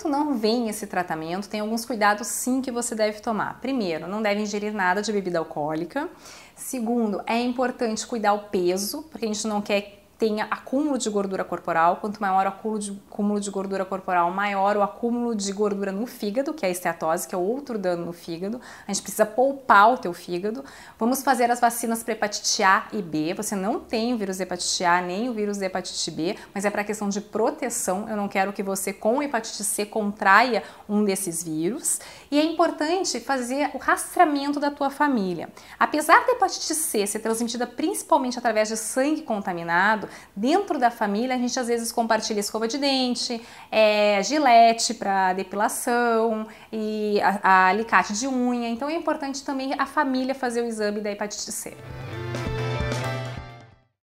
enquanto não vem esse tratamento, tem alguns cuidados sim que você deve tomar. Primeiro, não deve ingerir nada de bebida alcoólica. Segundo, é importante cuidar o peso, porque a gente não quer tenha acúmulo de gordura corporal. Quanto maior o acúmulo de, acúmulo de gordura corporal, maior o acúmulo de gordura no fígado, que é a esteatose, que é outro dano no fígado. A gente precisa poupar o teu fígado. Vamos fazer as vacinas para hepatite A e B. Você não tem o vírus hepatite A nem o vírus hepatite B, mas é para questão de proteção. Eu não quero que você com hepatite C contraia um desses vírus. E é importante fazer o rastreamento da tua família. Apesar da hepatite C ser transmitida principalmente através de sangue contaminado, dentro da família a gente às vezes compartilha escova de dente, é, gilete para depilação e a, a alicate de unha. Então é importante também a família fazer o exame da hepatite C.